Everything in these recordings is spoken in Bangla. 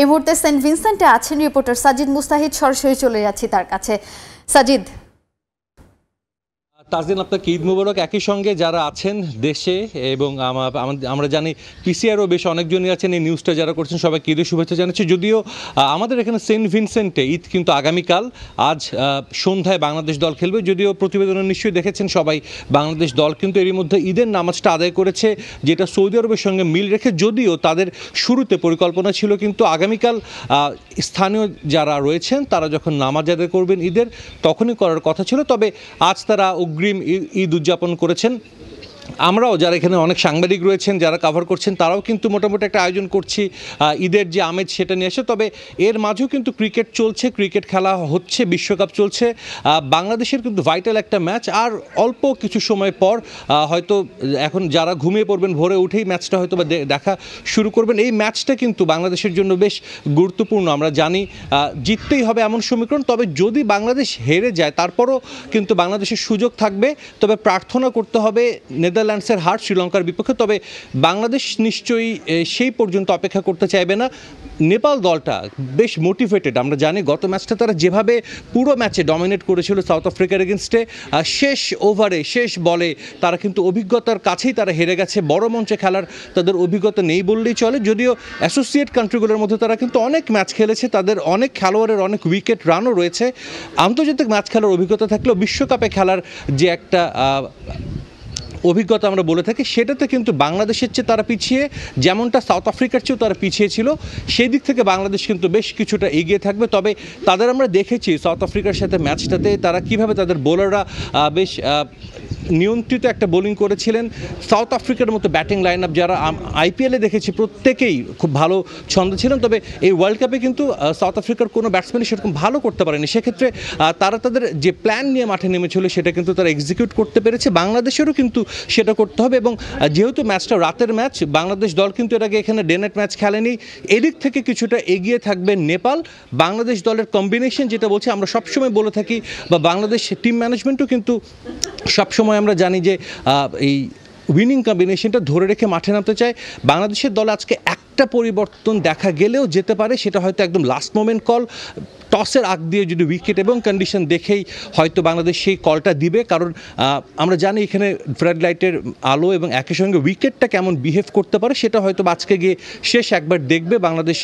এই মুহূর্তে সেন্ট ভিনসেন্টে আছেন রিপোর্টার সাজিদ মুস্তাহিদ সরাসরি চলে যাচ্ছি তার কাছে সাজিদ তাজদিন আপনাকে ঈদ মুবারক একই সঙ্গে যারা আছেন দেশে এবং আমরা জানি পিসিআরও বেশ অনেকজনই আছেন এই নিউজটা যারা করছেন সবাইকে ঈদের শুভেচ্ছা জানাচ্ছি যদিও আমাদের এখানে সেন্ট ভিনসেন্টে ঈদ কিন্তু আগামীকাল আজ সন্ধ্যায় বাংলাদেশ দল খেলবে যদিও প্রতিবেদনে নিশ্চয়ই দেখেছেন সবাই বাংলাদেশ দল কিন্তু এরই মধ্যে ঈদের নামাজটা আদায় করেছে যেটা সৌদি আরবের সঙ্গে মিল রেখে যদিও তাদের শুরুতে পরিকল্পনা ছিল কিন্তু আগামীকাল স্থানীয় যারা রয়েছেন তারা যখন নামাজ আদায় করবেন ঈদের তখনই করার কথা ছিল তবে আজ তারা অগ্রি অগ্রিম ঈদ উদযাপন করেছেন আমরাও যারা এখানে অনেক সাংবাদিক রয়েছেন যারা কাভার করছেন তারাও কিন্তু মোটামুটি একটা আয়োজন করছি ঈদের যে আমেজ সেটা নিয়ে এসে তবে এর মাঝেও কিন্তু ক্রিকেট চলছে ক্রিকেট খেলা হচ্ছে বিশ্বকাপ চলছে বাংলাদেশের কিন্তু ভাইটাল একটা ম্যাচ আর অল্প কিছু সময় পর হয়তো এখন যারা ঘুমিয়ে পড়বেন ভোরে উঠেই ম্যাচটা হয়তো বা দেখা শুরু করবেন এই ম্যাচটা কিন্তু বাংলাদেশের জন্য বেশ গুরুত্বপূর্ণ আমরা জানি জিততেই হবে এমন সমীকরণ তবে যদি বাংলাদেশ হেরে যায় তারপরও কিন্তু বাংলাদেশের সুযোগ থাকবে তবে প্রার্থনা করতে হবে নেদার নেদারল্যান্ডসের হার শ্রীলঙ্কার বিপক্ষে তবে বাংলাদেশ নিশ্চয়ই সেই পর্যন্ত অপেক্ষা করতে চাইবে না নেপাল দলটা বেশ মোটিভেটেড আমরা জানি গত ম্যাচটা তারা যেভাবে পুরো ম্যাচে ডমিনেট করেছিল সাউথ আফ্রিকার এগেনস্টে শেষ ওভারে শেষ বলে তারা কিন্তু অভিজ্ঞতার কাছেই তারা হেরে গেছে বড় মঞ্চে খেলার তাদের অভিজ্ঞতা নেই বললেই চলে যদিও অ্যাসোসিয়েট কান্ট্রিগুলোর মধ্যে তারা কিন্তু অনেক ম্যাচ খেলেছে তাদের অনেক খেলোয়াড়ের অনেক উইকেট রানও রয়েছে আন্তর্জাতিক ম্যাচ খেলার অভিজ্ঞতা থাকলেও বিশ্বকাপে খেলার যে একটা অভিজ্ঞতা আমরা বলে থাকি সেটাতে কিন্তু বাংলাদেশের চেয়ে তারা পিছিয়ে যেমনটা সাউথ আফ্রিকার চেয়েও তারা পিছিয়ে ছিল সেই দিক থেকে বাংলাদেশ কিন্তু বেশ কিছুটা এগিয়ে থাকবে তবে তাদের আমরা দেখেছি সাউথ আফ্রিকার সাথে ম্যাচটাতে তারা কিভাবে তাদের বোলাররা বেশ নিয়ন্ত্রিত একটা বোলিং করেছিলেন সাউথ আফ্রিকার মতো ব্যাটিং লাইন আপ যারা আইপিএলে দেখেছি প্রত্যেকেই খুব ভালো ছন্দ ছিলেন তবে এই ওয়ার্ল্ড কাপে কিন্তু সাউথ আফ্রিকার কোনো ব্যাটসম্যানই সেরকম ভালো করতে পারেনি সেক্ষেত্রে তারা তাদের যে প্ল্যান নিয়ে মাঠে নেমেছিল সেটা কিন্তু তারা এক্সিকিউট করতে পেরেছে বাংলাদেশেরও কিন্তু সেটা করতে হবে এবং যেহেতু ম্যাচটা রাতের ম্যাচ বাংলাদেশ দল কিন্তু এর আগে এখানে ডেনেট ম্যাচ খেলেনি এদিক থেকে কিছুটা এগিয়ে থাকবে নেপাল বাংলাদেশ দলের কম্বিনেশন যেটা বলছি আমরা সবসময় বলে থাকি বা বাংলাদেশ টিম ম্যানেজমেন্টও কিন্তু সবসময় আমরা জানি যে এই উইনিং কম্বিনেশনটা ধরে রেখে মাঠে নামতে চায় বাংলাদেশের দল আজকে এক একটা পরিবর্তন দেখা গেলেও যেতে পারে সেটা হয়তো একদম লাস্ট মোমেন্ট কল টসের আগ দিয়ে যদি উইকেট এবং কন্ডিশন দেখেই হয়তো বাংলাদেশ সেই কলটা দিবে কারণ আমরা জানি এখানে ফ্রেড লাইটের আলো এবং একই সঙ্গে উইকেটটা কেমন বিহেভ করতে পারে সেটা হয়তো আজকে গিয়ে শেষ একবার দেখবে বাংলাদেশ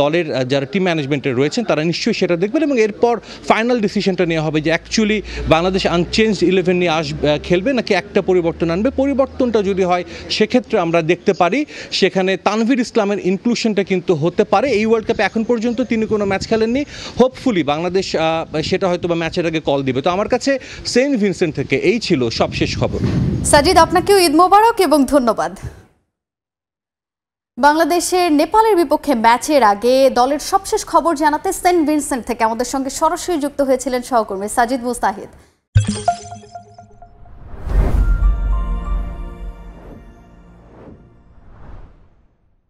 দলের যারা টিম ম্যানেজমেন্টে রয়েছেন তারা নিশ্চয়ই সেটা দেখবেন এবং এরপর ফাইনাল ডিসিশনটা নেওয়া হবে যে অ্যাকচুয়ালি বাংলাদেশ আনচেঞ্জ ইলেভেন নিয়ে আস খেলবে নাকি একটা পরিবর্তন আনবে পরিবর্তনটা যদি হয় সেক্ষেত্রে আমরা দেখতে পারি সেখানে তানভীর ইসলামের পাকিস্তানের ইনক্লুশনটা কিন্তু হতে পারে এই ওয়ার্ল্ড কাপে এখন পর্যন্ত তিনি কোনো ম্যাচ খেলেননি হোপফুলি বাংলাদেশ সেটা হয়তো বা ম্যাচের আগে কল দিবে তো আমার কাছে সেন্ট ভিনসেন্ট থেকে এই ছিল সবশেষ খবর সাজিদ আপনাকেও ঈদ মোবারক এবং ধন্যবাদ বাংলাদেশের নেপালের বিপক্ষে ম্যাচের আগে দলের সবশেষ খবর জানাতে সেন্ট ভিনসেন্ট থেকে আমাদের সঙ্গে সরাসরি যুক্ত হয়েছিলেন সহকর্মী সাজিদ মুস্তাহিদ